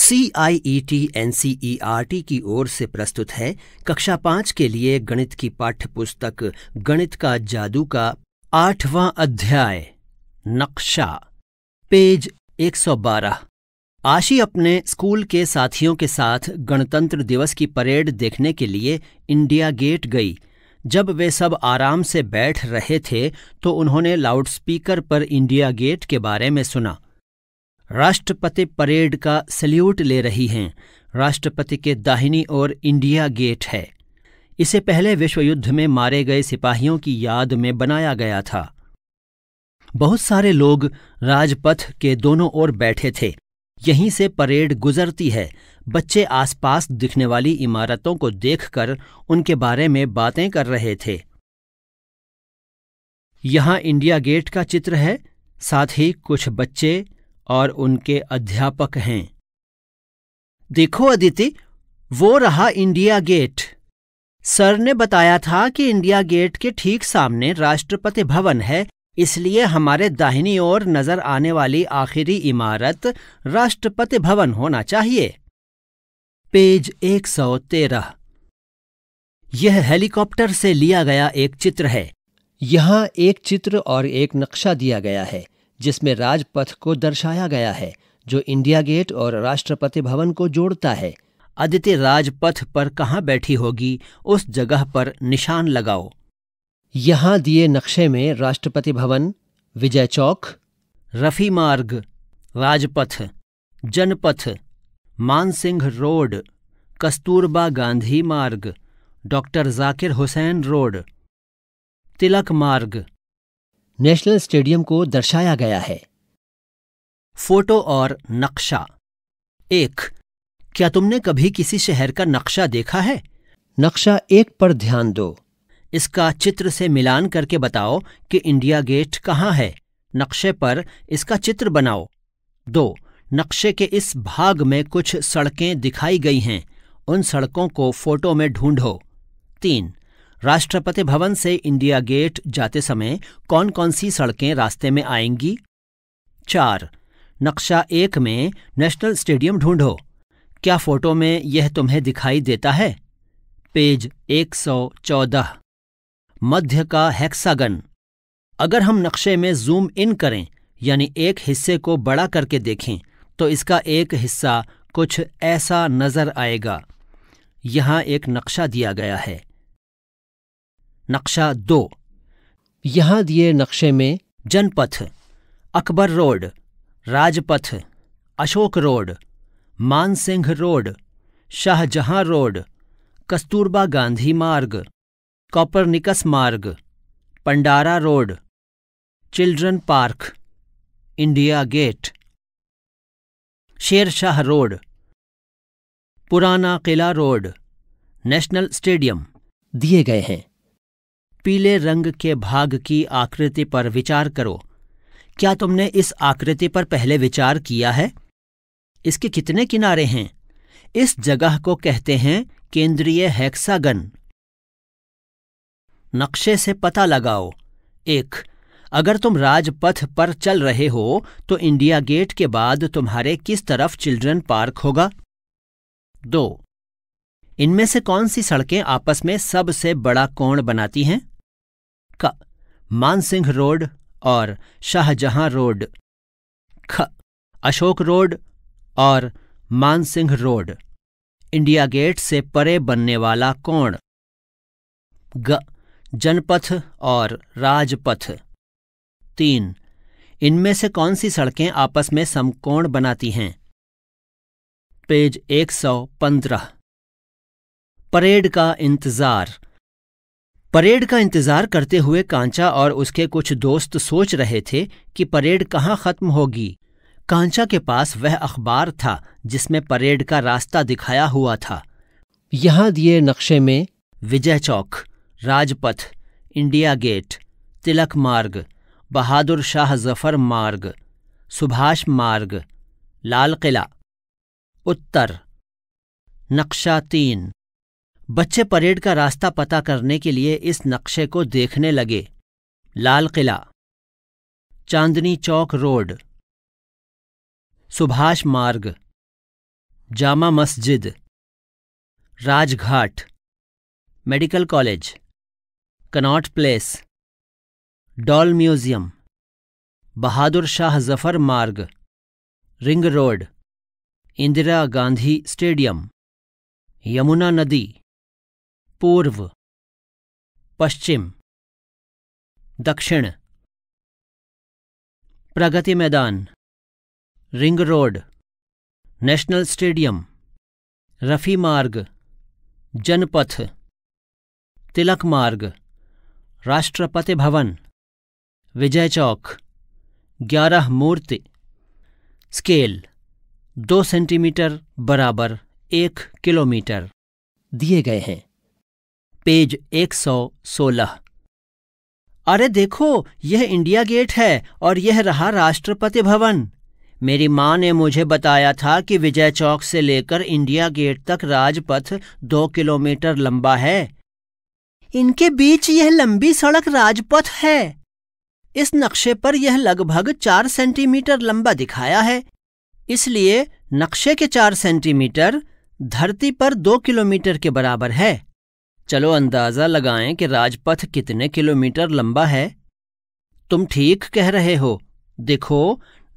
C I E T N C E R T की ओर से प्रस्तुत है कक्षा पाँच के लिए गणित की पाठ्य पुस्तक गणित का जादू का आठवां अध्याय नक्शा पेज 112 आशी अपने स्कूल के साथियों के साथ गणतंत्र दिवस की परेड देखने के लिए इंडिया गेट गई जब वे सब आराम से बैठ रहे थे तो उन्होंने लाउडस्पीकर पर इंडिया गेट के बारे में सुना राष्ट्रपति परेड का सल्यूट ले रही हैं राष्ट्रपति के दाहिनी ओर इंडिया गेट है इसे पहले विश्व युद्ध में मारे गए सिपाहियों की याद में बनाया गया था बहुत सारे लोग राजपथ के दोनों ओर बैठे थे यहीं से परेड गुजरती है बच्चे आसपास दिखने वाली इमारतों को देखकर उनके बारे में बातें कर रहे थे यहां इंडिया गेट का चित्र है साथ ही कुछ बच्चे और उनके अध्यापक हैं देखो अदिति वो रहा इंडिया गेट सर ने बताया था कि इंडिया गेट के ठीक सामने राष्ट्रपति भवन है इसलिए हमारे दाहिनी ओर नजर आने वाली आखिरी इमारत राष्ट्रपति भवन होना चाहिए पेज 113 यह हेलीकॉप्टर से लिया गया एक चित्र है यहाँ एक चित्र और एक नक्शा दिया गया है जिसमें राजपथ को दर्शाया गया है जो इंडिया गेट और राष्ट्रपति भवन को जोड़ता है अदिति राजपथ पर कहाँ बैठी होगी उस जगह पर निशान लगाओ यहाँ दिए नक्शे में राष्ट्रपति भवन विजय Chowk Rafi Marg Rajpath Janpath Mansingh road Kasturba Gandhi Marg doctor Zakir Hussain road Tilak Marg national stadium को दर्शाया गया है फोटो और नक्शा एक क्या तुमने कभी किसी शहर का नक्शा देखा है नक्शा एक पर ध्यान दो इसका चित्र से मिलान करके बताओ कि इंडिया गेट कहाँ है नक्शे पर इसका चित्र बनाओ दो नक्शे के इस भाग में कुछ सड़कें दिखाई गई हैं उन सड़कों को फोटो में ढूंढो तीन राष्ट्रपति भवन से इंडिया गेट जाते समय कौन कौन सी सड़कें रास्ते में आएंगी चार नक्शा एक में नेशनल स्टेडियम ढूंढो क्या फोटो में यह तुम्हें दिखाई देता है पेज 114 मध्य का हेक्सागन अगर हम नक्शे में जूम इन करें यानी एक हिस्से को बड़ा करके देखें तो इसका एक हिस्सा कुछ ऐसा नजर आएगा यहाँ एक नक्शा दिया गया है नक्शा दो यहाँ दिए नक्शे में Janpath Akbar road Rajpath Ashok road Mansingh road Shahjahan road Kasturba Gandhi Marg Copernicus Marg Pandara road children park India gate Shershah road Purana Qila road national stadium दिए गए हैं पीले रंग के भाग की आकृति पर विचार करो क्या तुमने इस आकृति पर पहले विचार किया है इसके कितने किनारे हैं इस जगह को कहते हैं केंद्रीय हेक्सागन नक्शे से पता लगाओ एक अगर तुम राजपथ पर चल रहे हो तो इंडिया गेट के बाद तुम्हारे किस तरफ चिल्ड्रन पार्क होगा दो इनमें से कौन सी सड़कें आपस में सबसे बड़ा कोण बनाती हैं क मानसिंह रोड और शाहजहां रोड ख अशोक रोड और मानसिंह रोड इंडिया गेट से परे बनने वाला कोण ग जनपथ और राजपथ तीन इनमें से कौन सी सड़कें आपस में समकोण बनाती हैं पेज 115 परेड का इंतजार परेड का इंतजार करते हुए कांचा और उसके कुछ दोस्त सोच रहे थे कि परेड कहाँ खत्म होगी कांचा के पास वह अखबार था जिसमें परेड का रास्ता दिखाया हुआ था यहाँ दिए नक्शे में विजय चौक राजपथ इंडिया गेट तिलक मार्ग बहादुर शाह जफर मार्ग सुभाष मार्ग लाल किला उत्तर नक्शा तीन बच्चे परेड का रास्ता पता करने के लिए इस नक्शे को देखने लगे लाल किला चांदनी चौक road Subhash Marg Jama Masjid Rajghat medical college Connaught place doll museum Bahadur Shah Zafar Marg ring road Indira Gandhi stadium Yamuna नदी पूर्व पश्चिम दक्षिण Pragati Maidan ring road national stadium Rafi Marg Janpath तिलक मार्ग राष्ट्रपति भवन विजय चौक ग्यारह मूर्ति स्केल दो सेंटीमीटर बराबर एक किलोमीटर दिए गए हैं पेज 116 अरे देखो यह इंडिया गेट है और यह रहा राष्ट्रपति भवन मेरी माँ ने मुझे बताया था कि विजय चौक से लेकर इंडिया गेट तक राजपथ दो किलोमीटर लंबा है इनके बीच यह लंबी सड़क राजपथ है इस नक्शे पर यह लगभग चार सेंटीमीटर लंबा दिखाया है इसलिए नक्शे के चार सेंटीमीटर धरती पर दो किलोमीटर के बराबर है चलो अंदाज़ा लगाएं कि राजपथ कितने किलोमीटर लंबा है तुम ठीक कह रहे हो देखो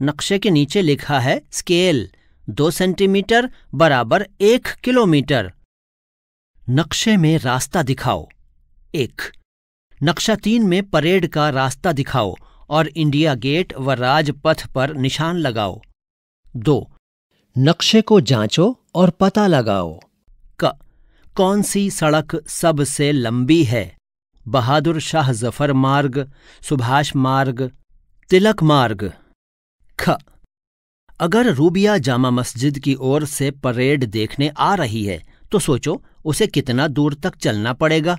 नक्शे के नीचे लिखा है स्केल दो सेंटीमीटर बराबर एक किलोमीटर नक्शे में रास्ता दिखाओ एक नक्शा तीन में परेड का रास्ता दिखाओ और इंडिया गेट व राजपथ पर निशान लगाओ दो नक्शे को जांचो और पता लगाओ का कौन सी सड़क सबसे लंबी है बहादुर शाह जफर मार्ग सुभाष मार्ग तिलक मार्ग ख अगर रूबिया जामा मस्जिद की ओर से परेड देखने आ रही है तो सोचो उसे कितना दूर तक चलना पड़ेगा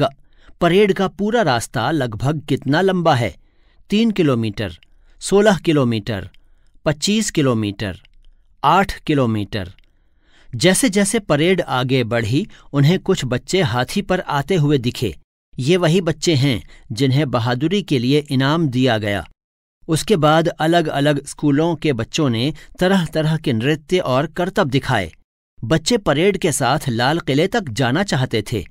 ग परेड का पूरा रास्ता लगभग कितना लंबा है तीन किलोमीटर सोलह किलोमीटर पच्चीस किलोमीटर आठ किलोमीटर जैसे जैसे परेड आगे बढ़ी उन्हें कुछ बच्चे हाथी पर आते हुए दिखे ये वही बच्चे हैं जिन्हें बहादुरी के लिए इनाम दिया गया उसके बाद अलग अलग स्कूलों के बच्चों ने तरह तरह के नृत्य और करतब दिखाए बच्चे परेड के साथ लाल किले तक जाना चाहते थे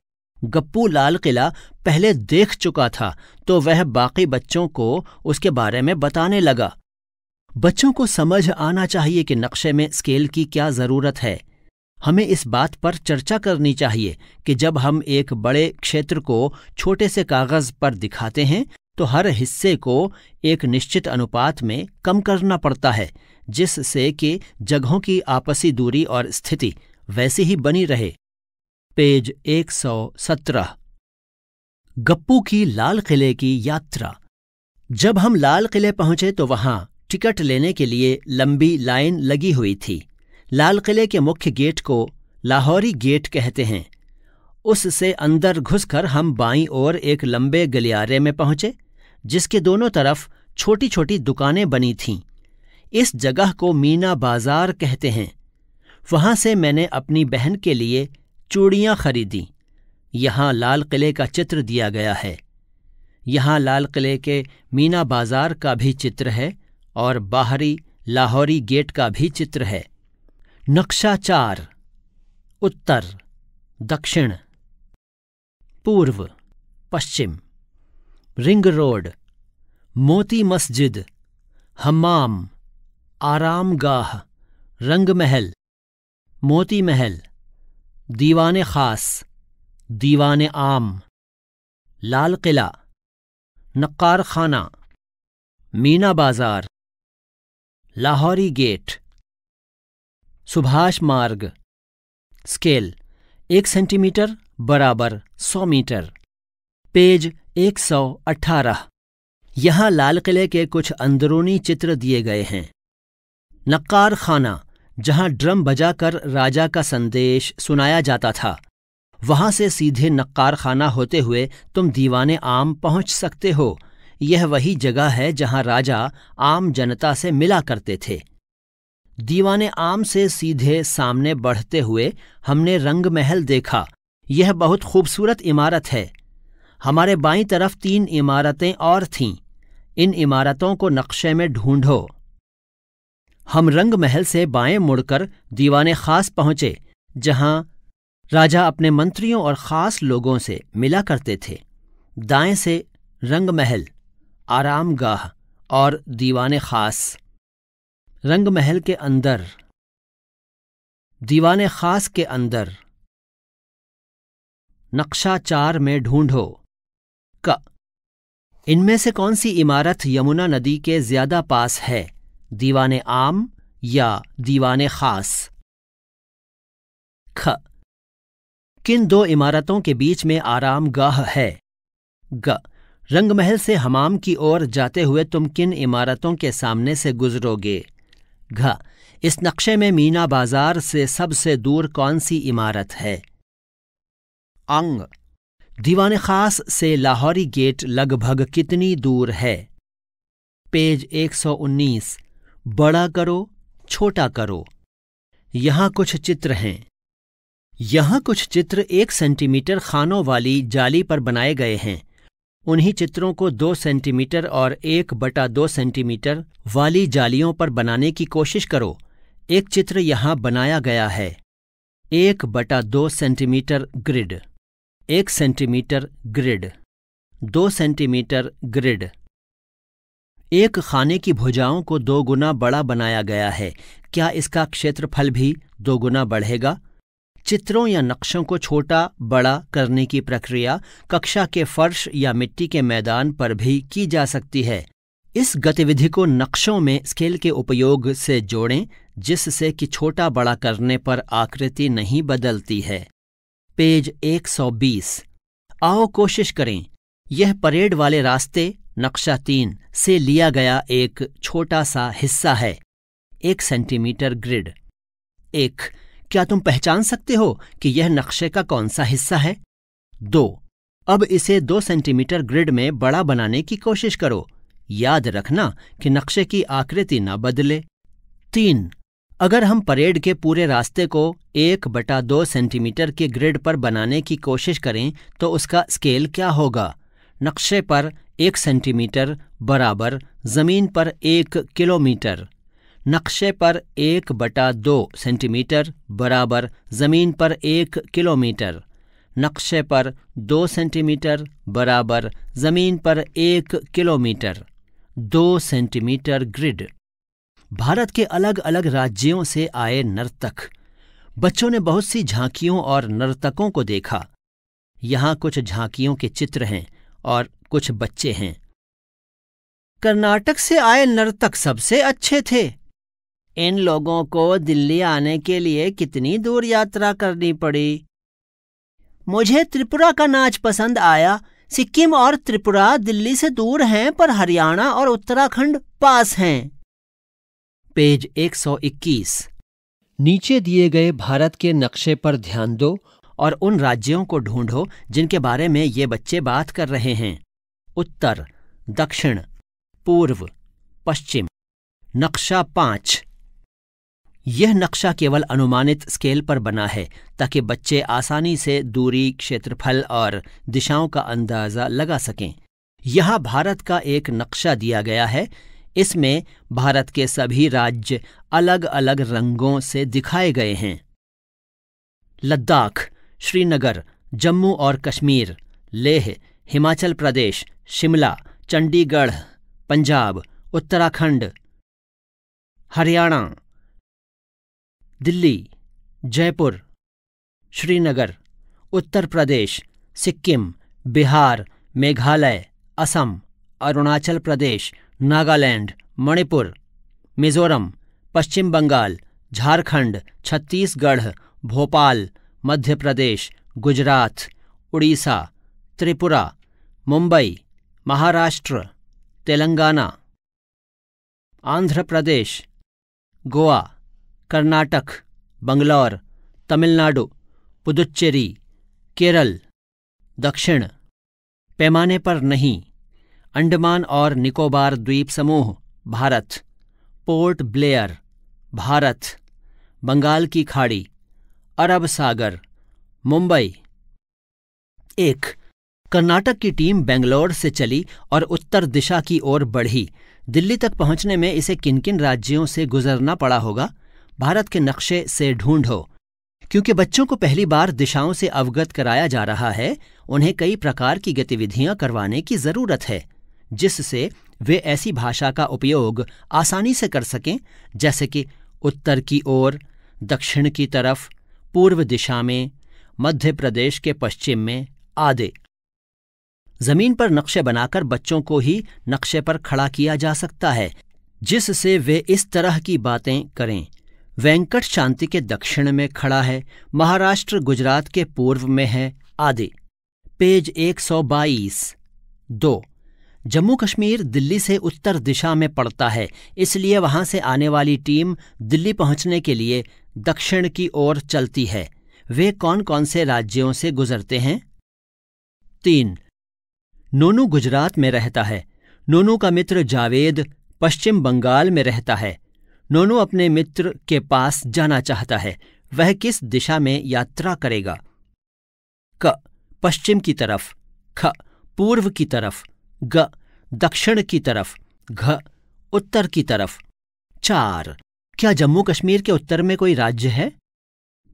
गप्पू लाल किला पहले देख चुका था तो वह बाकी बच्चों को उसके बारे में बताने लगा बच्चों को समझ आना चाहिए कि नक्शे में स्केल की क्या जरूरत है हमें इस बात पर चर्चा करनी चाहिए कि जब हम एक बड़े क्षेत्र को छोटे से कागज पर दिखाते हैं तो हर हिस्से को एक निश्चित अनुपात में कम करना पड़ता है जिससे कि जगहों की आपसी दूरी और स्थिति वैसी ही बनी रहे पेज 117 गप्पू की लाल किले की यात्रा जब हम लाल किले पहुंचे तो वहां टिकट लेने के लिए लंबी लाइन लगी हुई थी लाल किले के मुख्य गेट को लाहौरी गेट कहते हैं उससे अंदर घुसकर हम बाईं ओर एक लंबे गलियारे में पहुंचे जिसके दोनों तरफ छोटी छोटी दुकानें बनी थीं इस जगह को मीना बाजार कहते हैं वहां से मैंने अपनी बहन के लिए चूड़ियां खरीदी यहाँ लाल किले का चित्र दिया गया है यहाँ लाल किले के मीना बाजार का भी चित्र है और बाहरी लाहौरी गेट का भी चित्र है नक्शा चार उत्तर दक्षिण पूर्व पश्चिम रिंग रोड मोती मस्जिद हमाम आरामगाह रंग महल मोती महल दीवान खास दीवान आम लाल किला नक्कार खाना मीना बाजार लाहौरी गेट सुभाष मार्ग स्केल एक सेंटीमीटर बराबर सौ मीटर पेज एक सौ अट्ठारह यहाँ लाल किले के कुछ अंदरूनी चित्र दिए गए हैं नक्कार खाना जहाँ ड्रम बजाकर राजा का संदेश सुनाया जाता था वहां से सीधे नक्कार खाना होते हुए तुम दीवाने आम पहुँच सकते हो यह वही जगह है जहाँ राजा आम जनता से मिला करते थे दीवाने आम से सीधे सामने बढ़ते हुए हमने रंग महल देखा यह बहुत खूबसूरत इमारत है हमारे बाईं तरफ तीन इमारतें और थीं इन इमारतों को नक्शे में ढूंढो हम रंग महल से बाएं मुड़कर दीवाने खास पहुंचे जहां राजा अपने मंत्रियों और खास लोगों से मिला करते थे दाएं से रंग महल आरामगाह और दीवाने खास रंग महल के अंदर दीवान खास के अंदर नक्शा चार में ढूंढो क इनमें से कौन सी इमारत यमुना नदी के ज्यादा पास है दीवान आम या दीवान खास ख किन दो इमारतों के बीच में आरामगाह है ग रंगमहल से हमाम की ओर जाते हुए तुम किन इमारतों के सामने से गुजरोगे घ इस नक्शे में मीना बाजार से सबसे दूर कौन सी इमारत है अंग दीवान खास से लाहौरी गेट लगभग कितनी दूर है पेज 119 बड़ा करो छोटा करो यहाँ कुछ चित्र हैं यहाँ कुछ चित्र एक सेंटीमीटर खानों वाली जाली पर बनाए गए हैं उन्हीं चित्रों को दो सेंटीमीटर और एक बटा दो सेंटीमीटर वाली जालियों पर बनाने की कोशिश करो एक चित्र यहां बनाया गया है एक बटा दो सेंटीमीटर ग्रिड एक सेंटीमीटर ग्रिड दो सेंटीमीटर ग्रिड एक खाने की भुजाओं को दो गुना बड़ा बनाया गया है क्या इसका क्षेत्रफल भी दो गुना बढ़ेगा चित्रों या नक्शों को छोटा बड़ा करने की प्रक्रिया कक्षा के फर्श या मिट्टी के मैदान पर भी की जा सकती है इस गतिविधि को नक्शों में स्केल के उपयोग से जोड़ें जिससे कि छोटा बड़ा करने पर आकृति नहीं बदलती है पेज 120 आओ कोशिश करें यह परेड वाले रास्ते नक्शा तीन से लिया गया एक छोटा सा हिस्सा है एक सेंटीमीटर ग्रिड एक क्या तुम पहचान सकते हो कि यह नक्शे का कौन सा हिस्सा है दो अब इसे दो सेंटीमीटर ग्रिड में बड़ा बनाने की कोशिश करो याद रखना कि नक्शे की आकृति न बदले तीन अगर हम परेड के पूरे रास्ते को एक बटा दो सेंटीमीटर के ग्रिड पर बनाने की कोशिश करें तो उसका स्केल क्या होगा नक्शे पर एक सेंटीमीटर बराबर जमीन पर एक किलोमीटर नक्शे पर एक बटा दो सेंटीमीटर बराबर ज़मीन पर एक किलोमीटर नक्शे पर दो सेंटीमीटर बराबर ज़मीन पर एक किलोमीटर दो सेंटीमीटर ग्रिड भारत के अलग अलग राज्यों से आए नर्तक बच्चों ने बहुत सी झांकियों और नर्तकों को देखा यहाँ कुछ झांकियों के चित्र हैं और कुछ बच्चे हैं कर्नाटक से आए नर्तक सबसे अच्छे थे इन लोगों को दिल्ली आने के लिए कितनी दूर यात्रा करनी पड़ी मुझे त्रिपुरा का नाच पसंद आया सिक्किम और त्रिपुरा दिल्ली से दूर हैं पर हरियाणा और उत्तराखंड पास हैं पेज 121 नीचे दिए गए भारत के नक्शे पर ध्यान दो और उन राज्यों को ढूंढो जिनके बारे में ये बच्चे बात कर रहे हैं उत्तर दक्षिण पूर्व पश्चिम नक्शा पाँच यह नक्शा केवल अनुमानित स्केल पर बना है ताकि बच्चे आसानी से दूरी क्षेत्रफल और दिशाओं का अंदाज़ा लगा सकें यहाँ भारत का एक नक्शा दिया गया है इसमें भारत के सभी राज्य अलग अलग रंगों से दिखाए गए हैं लद्दाख श्रीनगर जम्मू और कश्मीर लेह हिमाचल प्रदेश शिमला चंडीगढ़ पंजाब उत्तराखंड हरियाणा दिल्ली जयपुर श्रीनगर उत्तर प्रदेश सिक्किम बिहार मेघालय असम अरुणाचल प्रदेश नागालैंड मणिपुर मिजोरम पश्चिम बंगाल झारखंड छत्तीसगढ़ भोपाल मध्य प्रदेश गुजरात उड़ीसा त्रिपुरा मुंबई महाराष्ट्र तेलंगाना आंध्र प्रदेश गोवा कर्नाटक बंगलौर तमिलनाडु पुदुच्चेरी केरल दक्षिण पैमाने पर नहीं अंडमान और निकोबार द्वीप समूह भारत पोर्ट ब्लेयर भारत बंगाल की खाड़ी अरब सागर मुंबई एक कर्नाटक की टीम बेंगलोर से चली और उत्तर दिशा की ओर बढ़ी दिल्ली तक पहुंचने में इसे किन किन राज्यों से गुजरना पड़ा होगा भारत के नक्शे से ढूंढो क्योंकि बच्चों को पहली बार दिशाओं से अवगत कराया जा रहा है उन्हें कई प्रकार की गतिविधियां करवाने की जरूरत है जिससे वे ऐसी भाषा का उपयोग आसानी से कर सकें जैसे कि उत्तर की ओर दक्षिण की तरफ पूर्व दिशा में मध्य प्रदेश के पश्चिम में आदि जमीन पर नक्शे बनाकर बच्चों को ही नक्शे पर खड़ा किया जा सकता है जिससे वे इस तरह की बातें करें वेंकट शांति के दक्षिण में खड़ा है महाराष्ट्र गुजरात के पूर्व में है आदि पेज 122 दो जम्मू कश्मीर दिल्ली से उत्तर दिशा में पड़ता है इसलिए वहां से आने वाली टीम दिल्ली पहुंचने के लिए दक्षिण की ओर चलती है वे कौन कौन से राज्यों से गुजरते हैं तीन नोनू गुजरात में रहता है नोनू का मित्र जावेद पश्चिम बंगाल में रहता है नोनू अपने मित्र के पास जाना चाहता है वह किस दिशा में यात्रा करेगा क पश्चिम की तरफ ख पूर्व की तरफ ग दक्षिण की तरफ घ उत्तर की तरफ चार क्या जम्मू कश्मीर के उत्तर में कोई राज्य है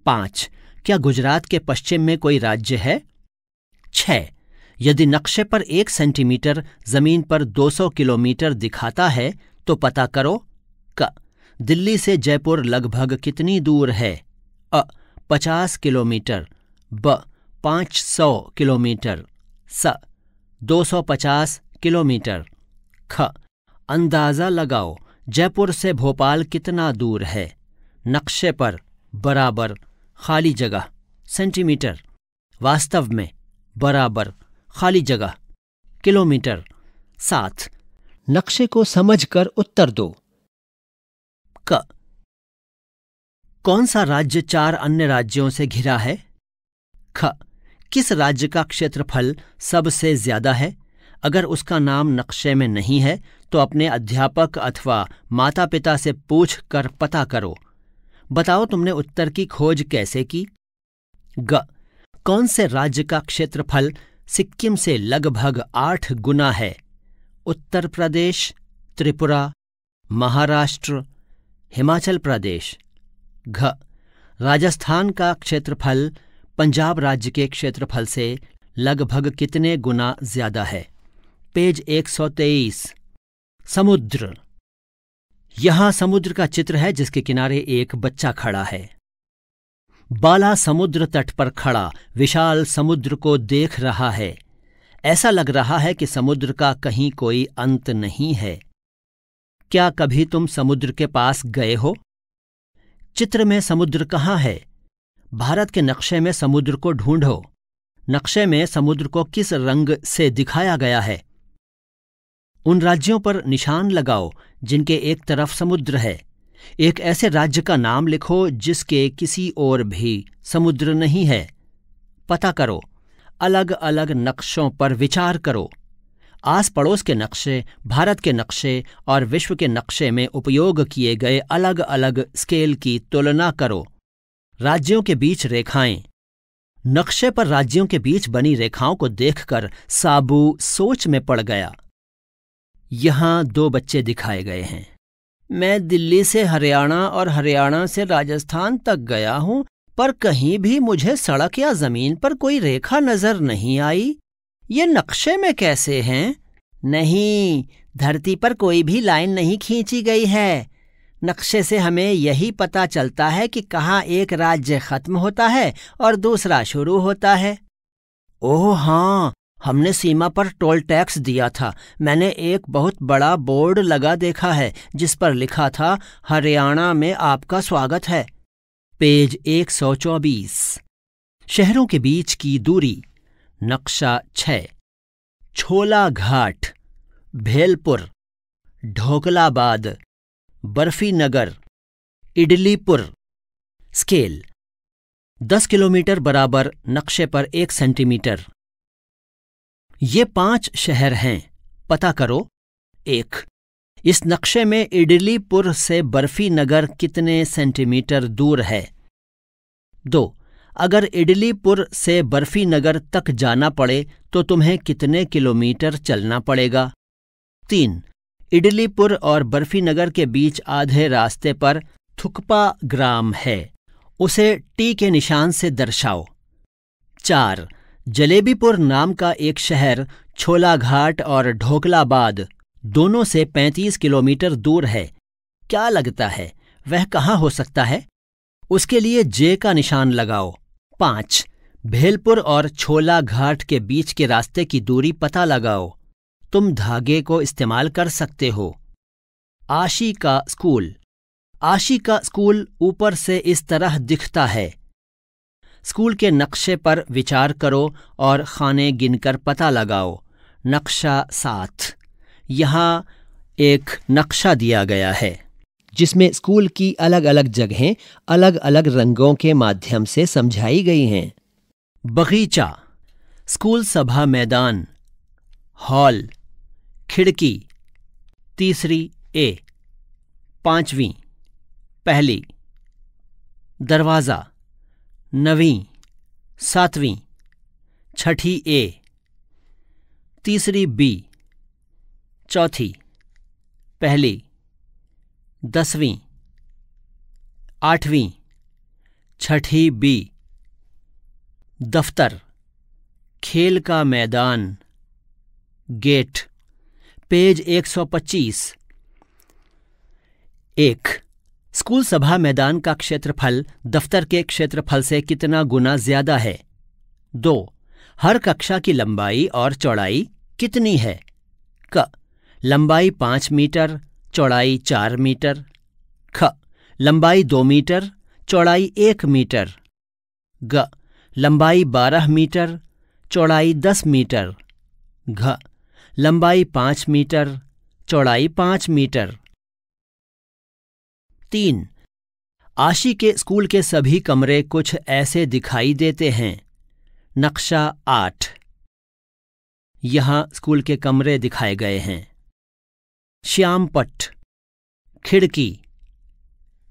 पाँच क्या गुजरात के पश्चिम में कोई राज्य है छ यदि नक्शे पर एक सेंटीमीटर जमीन पर 200 किलोमीटर दिखाता है तो पता करो क दिल्ली से जयपुर लगभग कितनी दूर है अ पचास किलोमीटर ब पाँच सौ किलोमीटर स दो सौ पचास किलोमीटर ख अंदाज़ा लगाओ जयपुर से भोपाल कितना दूर है नक्शे पर बराबर खाली जगह सेंटीमीटर वास्तव में बराबर खाली जगह किलोमीटर साथ नक्शे को समझकर उत्तर दो क कौन सा राज्य चार अन्य राज्यों से घिरा है ख किस राज्य का क्षेत्रफल सबसे ज्यादा है अगर उसका नाम नक्शे में नहीं है तो अपने अध्यापक अथवा माता पिता से पूछ कर पता करो बताओ तुमने उत्तर की खोज कैसे की ग कौन से राज्य का क्षेत्रफल सिक्किम से लगभग आठ गुना है उत्तर प्रदेश त्रिपुरा महाराष्ट्र हिमाचल प्रदेश घ राजस्थान का क्षेत्रफल पंजाब राज्य के क्षेत्रफल से लगभग कितने गुना ज्यादा है पेज 123 समुद्र यहां समुद्र का चित्र है जिसके किनारे एक बच्चा खड़ा है बाला समुद्र तट पर खड़ा विशाल समुद्र को देख रहा है ऐसा लग रहा है कि समुद्र का कहीं कोई अंत नहीं है क्या कभी तुम समुद्र के पास गए हो चित्र में समुद्र कहाँ है भारत के नक्शे में समुद्र को ढूंढो नक्शे में समुद्र को किस रंग से दिखाया गया है उन राज्यों पर निशान लगाओ जिनके एक तरफ समुद्र है एक ऐसे राज्य का नाम लिखो जिसके किसी और भी समुद्र नहीं है पता करो अलग अलग नक्शों पर विचार करो आस पड़ोस के नक्शे भारत के नक्शे और विश्व के नक्शे में उपयोग किए गए अलग अलग स्केल की तुलना करो राज्यों के बीच रेखाएं नक्शे पर राज्यों के बीच बनी रेखाओं को देखकर साबू सोच में पड़ गया यहां दो बच्चे दिखाए गए हैं मैं दिल्ली से हरियाणा और हरियाणा से राजस्थान तक गया हूं पर कहीं भी मुझे सड़क या जमीन पर कोई रेखा नजर नहीं आई ये नक्शे में कैसे हैं नहीं धरती पर कोई भी लाइन नहीं खींची गई है नक्शे से हमें यही पता चलता है कि कहाँ एक राज्य खत्म होता है और दूसरा शुरू होता है ओह हाँ हमने सीमा पर टोल टैक्स दिया था मैंने एक बहुत बड़ा बोर्ड लगा देखा है जिस पर लिखा था हरियाणा में आपका स्वागत है पेज 124 शहरों के बीच की दूरी नक्शा छः छोला घाट भेलपुर ढोकलाबाद बर्फी नगर इडलीपुर स्केल दस किलोमीटर बराबर नक्शे पर एक सेंटीमीटर ये पांच शहर हैं पता करो एक इस नक्शे में इडलीपुर से बर्फी नगर कितने सेंटीमीटर दूर है दो अगर इडलीपुर से बर्फी नगर तक जाना पड़े तो तुम्हें कितने किलोमीटर चलना पड़ेगा तीन इडलीपुर और बर्फी नगर के बीच आधे रास्ते पर थुकपा ग्राम है उसे टी के निशान से दर्शाओ चार जलेबीपुर नाम का एक शहर छोलाघाट और ढोकलाबाद दोनों से 35 किलोमीटर दूर है क्या लगता है वह कहाँ हो सकता है उसके लिए जे का निशान लगाओ पाँच भेलपुर और छोला घाट के बीच के रास्ते की दूरी पता लगाओ तुम धागे को इस्तेमाल कर सकते हो आशी का स्कूल आशी का स्कूल ऊपर से इस तरह दिखता है स्कूल के नक्शे पर विचार करो और खाने गिनकर पता लगाओ नक्शा साथ यहाँ एक नक्शा दिया गया है जिसमें स्कूल की अलग अलग जगहें अलग अलग रंगों के माध्यम से समझाई गई हैं बगीचा स्कूल सभा मैदान हॉल खिड़की तीसरी ए पांचवी पहली दरवाज़ा नवी सातवीं छठी ए तीसरी बी चौथी पहली दसवीं आठवीं छठी बी दफ्तर खेल का मैदान गेट पेज 125 एक स्कूल सभा मैदान का क्षेत्रफल दफ्तर के क्षेत्रफल से कितना गुना ज्यादा है दो हर कक्षा की लंबाई और चौड़ाई कितनी है क लंबाई पांच मीटर चौड़ाई चार मीटर ख लंबाई दो मीटर चौड़ाई एक मीटर ग लंबाई बारह मीटर चौड़ाई दस मीटर घ लंबाई पांच मीटर चौड़ाई पांच मीटर तीन आशी के स्कूल के सभी कमरे कुछ ऐसे दिखाई देते हैं नक्शा आठ यहाँ स्कूल के कमरे दिखाए गए हैं श्यामपट खिड़की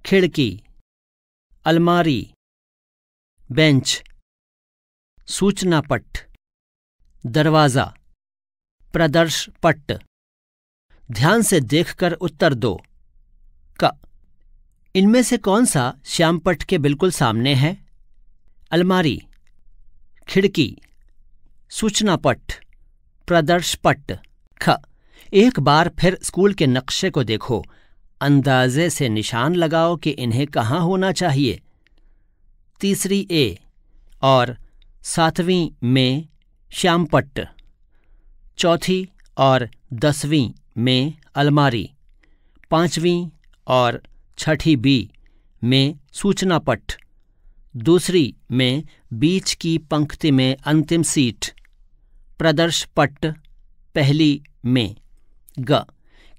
खिड़की अलमारी बेंच सूचना पट दरवाज़ा प्रदर्श पट ध्यान से देखकर उत्तर दो क इनमें से कौन सा श्यामपट के बिल्कुल सामने है अलमारी खिड़की सूचना पट प्रदर्श पट ख एक बार फिर स्कूल के नक्शे को देखो अंदाजे से निशान लगाओ कि इन्हें कहाँ होना चाहिए तीसरी ए और सातवीं में श्यामपट्ट चौथी और दसवीं में अलमारी पांचवीं और छठी बी में सूचना दूसरी में बीच की पंक्ति में अंतिम सीट प्रदर्श पट्ट पहली में ग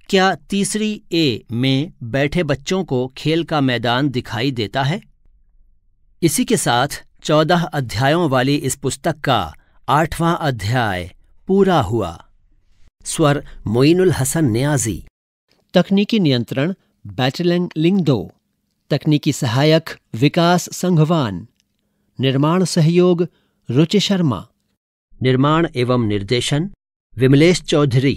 क्या तीसरी ए में बैठे बच्चों को खेल का मैदान दिखाई देता है इसी के साथ चौदह अध्यायों वाली इस पुस्तक का आठवां अध्याय पूरा हुआ स्वर मोइनुल हसन न्याजी तकनीकी नियंत्रण लिंग लिंगदो तकनीकी सहायक विकास संघवान निर्माण सहयोग रुचि शर्मा निर्माण एवं निर्देशन विमलेश चौधरी